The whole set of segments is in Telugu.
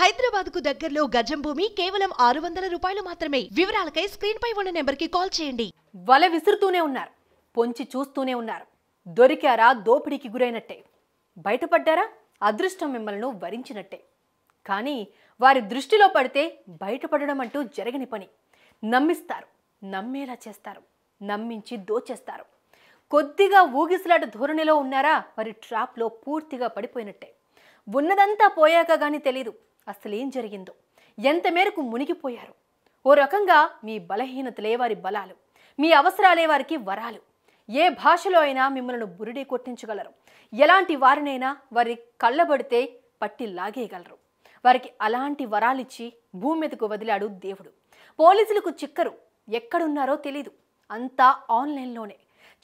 హైదరాబాద్ కు దగ్గరలో గజం భూమి కేవలం ఆరు వందల రూపాయలు మాత్రమే వివరాలకై స్క్రీన్ పై ఉన్న నెంబర్ కి కాల్ చేయండి వల విసురుతూనే ఉన్నారు పొంచి చూస్తూనే ఉన్నారు దొరికారా దోపిడీకి గురైనట్టే బయటపడ్డారా అదృష్టం మిమ్మల్ని వరించినట్టే కానీ వారి దృష్టిలో పడితే బయటపడడం అంటూ జరగని పని నమ్మిస్తారు నమ్మేలా చేస్తారు నమ్మించి దోచేస్తారు కొద్దిగా ఊగిసలాట ధోరణిలో ఉన్నారా వారి ట్రాప్లో పూర్తిగా పడిపోయినట్టే ఉన్నదంతా పోయాక కానీ తెలీదు అసలు ఏం జరిగిందో ఎంత మేరకు మునిగిపోయారు ఓ రకంగా మీ బలహీనతలే వారి బలాలు మీ అవసరాలే వారికి వరాలు ఏ భాషలో అయినా మిమ్మల్ని బురిడి కొట్టించగలరు ఎలాంటి వారినైనా వారి కళ్ళబడితే పట్టి లాగేయగలరు వారికి అలాంటి వరాలిచ్చి భూమి మీదకు వదిలాడు దేవుడు పోలీసులకు చిక్కరు ఎక్కడున్నారో తెలీదు అంతా ఆన్లైన్లోనే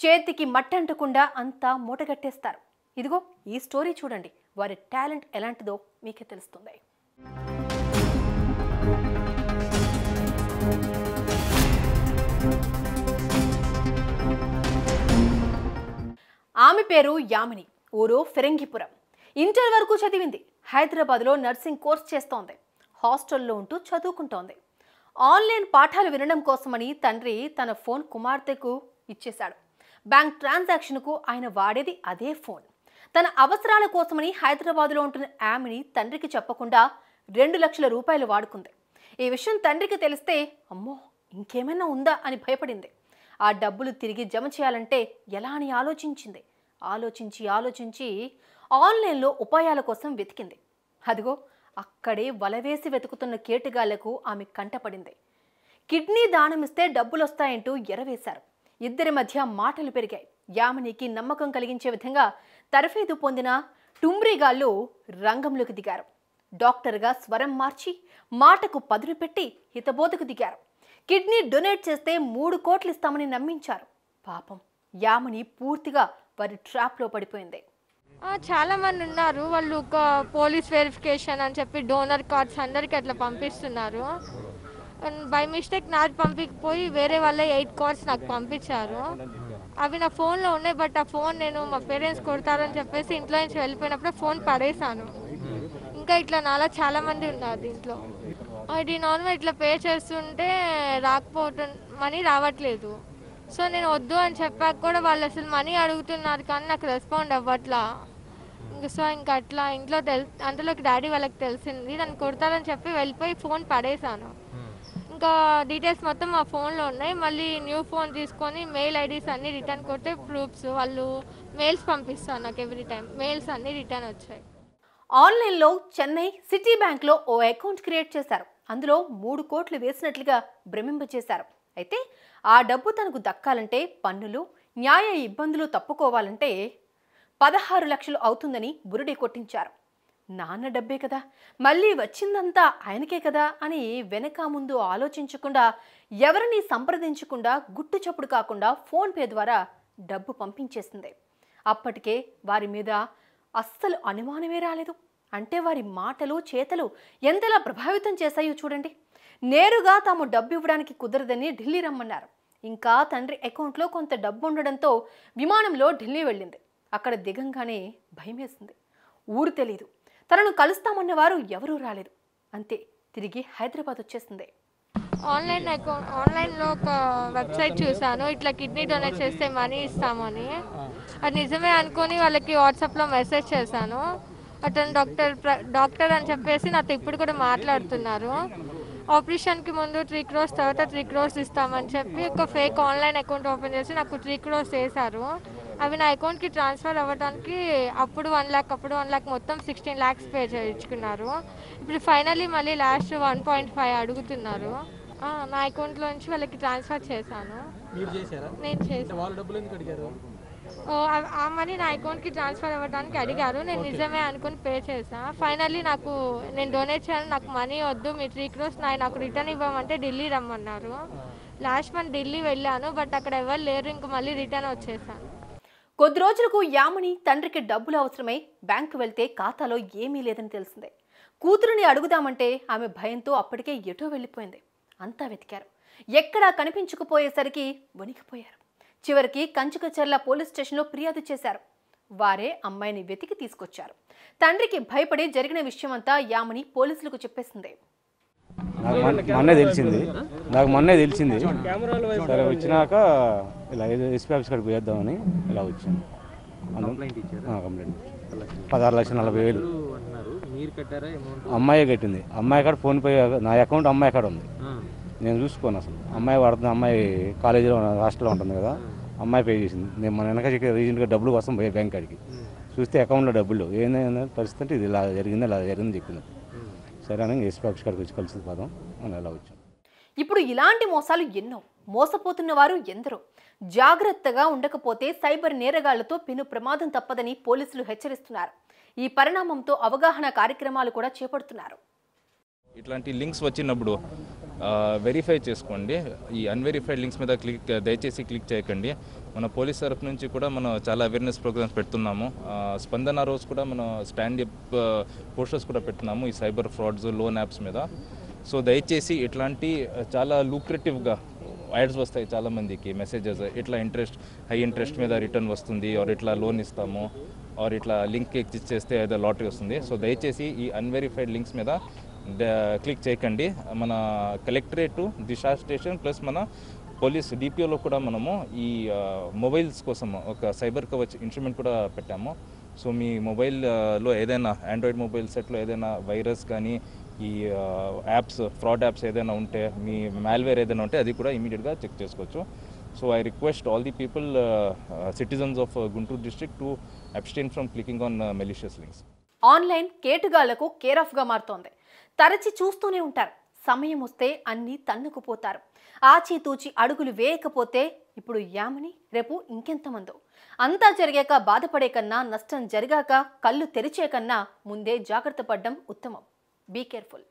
చేతికి మట్టంటకుండా అంతా మూటగట్టేస్తారు ఇదిగో ఈ స్టోరీ చూడండి వారి టాలెంట్ ఎలాంటిదో మీకే తెలుస్తుంది ఆమె పేరు యామిని ఊరు ఫిరంగిపురం ఇంటర్ వరకు చదివింది హైదరాబాద్లో నర్సింగ్ కోర్స్ చేస్తోంది హాస్టల్లో ఉంటూ చదువుకుంటోంది ఆన్లైన్ పాఠాలు వినడం కోసమని తండ్రి తన ఫోన్ కుమార్తెకు ఇచ్చేశాడు బ్యాంక్ ట్రాన్సాక్షన్కు ఆయన వాడేది అదే ఫోన్ తన అవసరాల కోసమని హైదరాబాద్లో ఉంటున్న ఆమెని తండ్రికి చెప్పకుండా రెండు లక్షల రూపాయలు వాడుకుంది ఈ విషయం తండ్రికి తెలిస్తే అమ్మో ఇంకేమైనా ఉందా అని భయపడింది ఆ డబ్బులు తిరిగి జమ చేయాలంటే ఎలా అని ఆలోచించింది ఆలోచించి ఆలోచించి ఆన్లైన్లో ఉపాయాల కోసం వెతికింది అదిగో అక్కడే వలవేసి వెతుకుతున్న కేటుగాళ్లకు ఆమె కంటపడింది కిడ్నీ దానమిస్తే డబ్బులొస్తాయంటూ ఎరవేశారు ఇద్దరి మధ్య మాటలు పెరిగాయి యామినికి నమ్మకం కలిగించే విధంగా తరఫేదు పొందిన టుంబ్రీగాళ్ళు రంగంలోకి దిగారు డాక్టర్గా స్వరం మార్చి మాటకు పదును పెట్టి హితబోధకు దిగారు కిడ్నీ డొనేట్ చేస్తే మూడు కోట్లు ఇస్తామని నమ్మించారు పాపం యామని పూర్తిగా వారి ట్రాప్లో పడిపోయింది చాలా మంది ఉన్నారు వాళ్ళు ఒక పోలీస్ వెరిఫికేషన్ అని చెప్పి డోనర్ కార్డ్స్ అందరికి అట్లా పంపిస్తున్నారు బై మిస్టేక్ నాకు పంపించిపోయి వేరే వాళ్ళ ఎయిట్ కార్డ్స్ నాకు పంపించారు అవి నా ఫోన్లో ఉన్నాయి బట్ ఆ ఫోన్ నేను మా పేరెంట్స్ కొడతారని చెప్పేసి ఇంట్లో నుంచి వెళ్ళిపోయినప్పుడు ఫోన్ పడేశాను ఇంకా ఇట్లా నాలా చాలా మంది ఉన్నారు దీంట్లో అది నార్మల్ ఇట్లా పే చేస్తుంటే రాకపోవటం మనీ రావట్లేదు సో నేను వద్దు అని చెప్పాక కూడా వాళ్ళు అసలు మనీ అడుగుతున్నారు కానీ నాకు రెస్పాండ్ అవ్వట్లా ఇంక సో ఇంకా అట్లా ఇంట్లో తెలి అందులో డాడీ వాళ్ళకి తెలిసింది నన్ను కొడతారని చెప్పి వెళ్ళిపోయి ఫోన్ పడేశాను ఇంకా డీటెయిల్స్ మొత్తం మా ఫోన్లో ఉన్నాయి మళ్ళీ న్యూ ఫోన్ తీసుకొని మెయిల్ ఐడీస్ అన్నీ రిటర్న్ కొడితే ప్రూఫ్స్ వాళ్ళు మెయిల్స్ పంపిస్తాను నాకు ఎవ్రీ టైం మెయిల్స్ అన్నీ రిటర్న్ వచ్చాయి ఆన్లైన్లో చెన్నై సిటీ బ్యాంక్లో ఓ అకౌంట్ క్రియేట్ చేశారు అందులో మూడు కోట్లు వేసినట్లుగా భ్రమింపచేశారు అయితే ఆ డబ్బు తనకు దక్కాలంటే పన్నులు న్యాయ ఇబ్బందులు తప్పుకోవాలంటే పదహారు లక్షలు అవుతుందని బురుడి కొట్టించారు నాన్న డబ్బే కదా మళ్ళీ వచ్చిందంతా ఆయనకే కదా అని వెనక ముందు ఆలోచించకుండా ఎవరిని సంప్రదించకుండా గుట్టు చప్పుడు కాకుండా ఫోన్పే ద్వారా డబ్బు పంపించేసింది అప్పటికే వారి మీద అస్సలు అనుమానమే రాలేదు అంటే వారి మాటలు చేతలు ఎంతలా ప్రభావితం చేశాయో చూడండి నేరుగా తాము డబ్బు ఇవ్వడానికి కుదరదని ఢిల్లీ రమ్మన్నారు ఇంకా తండ్రి అకౌంట్లో కొంత డబ్బు ఉండడంతో విమానంలో ఢిల్లీ వెళ్ళింది అక్కడ దిగంగానే భయమేసింది ఊరు తెలీదు తనను వారు ఎవరూ రాలేదు అంతే తిరిగి హైదరాబాద్ వచ్చేసింది ఆన్లైన్ అకౌంట్ ఆన్లైన్లో ఒక వెబ్సైట్ చూశాను ఇట్లా కిడ్నీ డొనేట్ చేస్తే మనీ ఇస్తామని అది నిజమే అనుకొని వాళ్ళకి వాట్సాప్లో మెసేజ్ చేశాను అతను డాక్టర్ డాక్టర్ అని చెప్పేసి నాతో ఇప్పుడు కూడా మాట్లాడుతున్నారు ఆపరేషన్కి ముందు త్రీ క్రోర్స్ తర్వాత త్రీ క్రోర్స్ ఇస్తామని చెప్పి ఒక ఫేక్ ఆన్లైన్ అకౌంట్ ఓపెన్ చేసి నాకు త్రీ క్రోర్స్ వేశారు అవి నా అకౌంట్కి ట్రాన్స్ఫర్ అవ్వడానికి అప్పుడు వన్ ల్యాక్ అప్పుడు వన్ ల్యాక్ మొత్తం సిక్స్టీన్ ల్యాక్స్ పే చేయించుకున్నారు ఇప్పుడు ఫైనలీ మళ్ళీ లాస్ట్ వన్ పాయింట్ ఫైవ్ అడుగుతున్నారు నా నుంచి వాళ్ళకి ట్రాన్స్ఫర్ చేశాను నేను చేశాను ఆ మనీ నా అకౌంట్కి ట్రాన్స్ఫర్ అవ్వడానికి అడిగారు నేను నిజమే అనుకుని పే చేశాను ఫైనల్లీ నాకు నేను డొనేట్ చేయాలి నాకు మనీ వద్దు మీ త్రీ క్రోస్ నాయ నాకు రిటర్న్ ఇవ్వమంటే ఢిల్లీ రమ్మన్నారు లాస్ట్ మంత్ ఢిల్లీ వెళ్ళాను బట్ అక్కడ ఎవరు లేరు ఇంక మళ్ళీ రిటర్న్ వచ్చేసాను కొద్ది రోజులకు యామని తండ్రికి డబ్బులు అవసరమై బ్యాంకు వెళ్తే ఖాతాలో ఏమీ లేదని తెలిసింది కూతురుని అడుగుదామంటే ఆమె భయంతో అప్పటికే ఎటో వెళ్ళిపోయింది అంతా వెతికారు ఎక్కడా కనిపించకపోయేసరికి వణికిపోయారు చివరికి కంచుకచర్ల పోలీస్ స్టేషన్లో ఫిర్యాదు చేశారు వారే అమ్మాయిని వెతికి తీసుకొచ్చారు తండ్రికి భయపడి జరిగిన విషయమంతా యామని పోలీసులకు చెప్పేసింది మొన్నే తెలిసింది నాకు మొన్నే తెలిసింది సరే వచ్చినాక ఇలా ఎస్పీ ఆఫీస్ కాడికి ఇలా వచ్చింది పదహారు లక్షల నలభై వేలు అమ్మాయి కట్టింది అమ్మాయి కాడ ఫోన్ పే నా అకౌంట్ అమ్మాయి కాడ ఉంది నేను చూసుకోను అసలు అమ్మాయి పడుతుంది అమ్మాయి కాలేజీలో హాస్టల్లో ఉంటుంది కదా అమ్మాయి పే చేసింది నేను మన వెనక రీసెంట్గా డబ్బులు కోసం పోయే బ్యాంక్ కాడికి చూస్తే అకౌంట్లో డబ్బులు ఏందైనా పరిస్థితి అంటే ఇది ఇలా జరిగిందో ఇలా జరిగింది చెప్పింది సరే అని ఎస్పీ ఆఫీస్ కాడికి వచ్చి కలిసి పదం అలా వచ్చాం ఇప్పుడు ఇలాంటి మోసాలు ఎన్నో మోసపోతున్న వారు ఎందరో జాగ్రత్తగా ఉండకపోతే సైబర్ నేరగాళ్లతో పెను ప్రమాదం తప్పదని పోలీసులు హెచ్చరిస్తున్నారు ఈ పరిణామంతో అవగాహన కార్యక్రమాలు కూడా చేపడుతున్నారు ఇట్లాంటి లింక్స్ వచ్చినప్పుడు వెరిఫై చేసుకోండి ఈ అన్వెరిఫైడ్ లింక్స్ మీద క్లిక్ దయచేసి క్లిక్ చేయకండి మన పోలీస్ తరఫు నుంచి కూడా మనం చాలా అవేర్నెస్ ప్రోగ్రామ్స్ పెడుతున్నాము స్పందన రోజు కూడా మనం స్టాండ్ పోస్టర్స్ కూడా పెడుతున్నాము ఈ సైబర్ ఫ్రాడ్స్ లోన్ యాప్స్ మీద సో దయచేసి ఇట్లాంటి చాలా లూక్రేటివ్గా యాడ్స్ వస్తాయి చాలామందికి మెసేజెస్ ఇట్లా ఇంట్రెస్ట్ హై ఇంట్రెస్ట్ మీద రిటర్న్ వస్తుంది ఆర్ ఇట్లా లోన్ ఇస్తాము ఆర్ ఇట్లా లింక్ క్లిక్ చేస్తే ఏదో లాటరీ వస్తుంది సో దయచేసి ఈ అన్వెరిఫైడ్ లింక్స్ మీద క్లిక్ చేయకండి మన కలెక్టరేట్ దిశా స్టేషన్ ప్లస్ మన పోలీస్ డిపిఓలో కూడా మనము ఈ మొబైల్స్ కోసం ఒక సైబర్ కవచ్ ఇన్స్ట్రుమెంట్ కూడా పెట్టాము సో మీ మొబైల్లో ఏదైనా ఆండ్రాయిడ్ మొబైల్ సెట్లో ఏదైనా వైరస్ కానీ ఈ యాప్స్ ఫ్రాడ్ యాప్స్ ఏదైనా ఉంటే మీ మాల్వేర్ ఏదైనా ఉంటే అది కూడా ఇమీడియట్గా చెక్ చేసుకోవచ్చు so I request all the people citizens of Guntur district to abstain from clicking on malicious links online కేటుగాళ్లకు కేర్ ఆఫ్గా మారుతోంది తరచి చూస్తూనే ఉంటారు సమయం వస్తే అన్నీ తన్నుకుపోతారు ఆచితూచి అడుగులు వేయకపోతే ఇప్పుడు యామని రేపు ఇంకెంతమందో అంతా జరిగాక బాధపడే కన్నా నష్టం జరిగాక కళ్ళు తెరిచే కన్నా ముందే జాగ్రత్త పడ్డం ఉత్తమం బీ కేర్ఫుల్